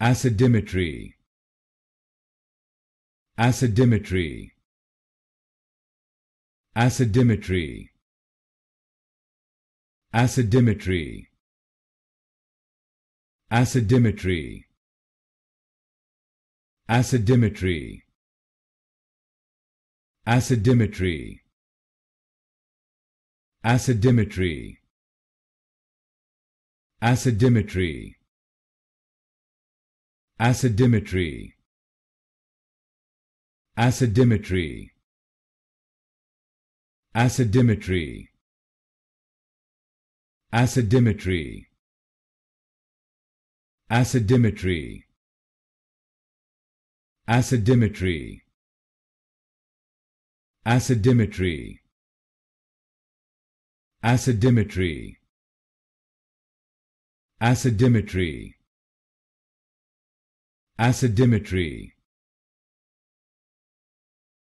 Acidimetry Acidimetry Acidimetry Acidimetry Acidimetry Acidimetry Acidimetry Acidimetry Acidimetry Acidimetry Acidimetry Acidimetry Acidimetry Acidimetry Acidimetry Acidimetry Acidimetry Acidimetry acidimetry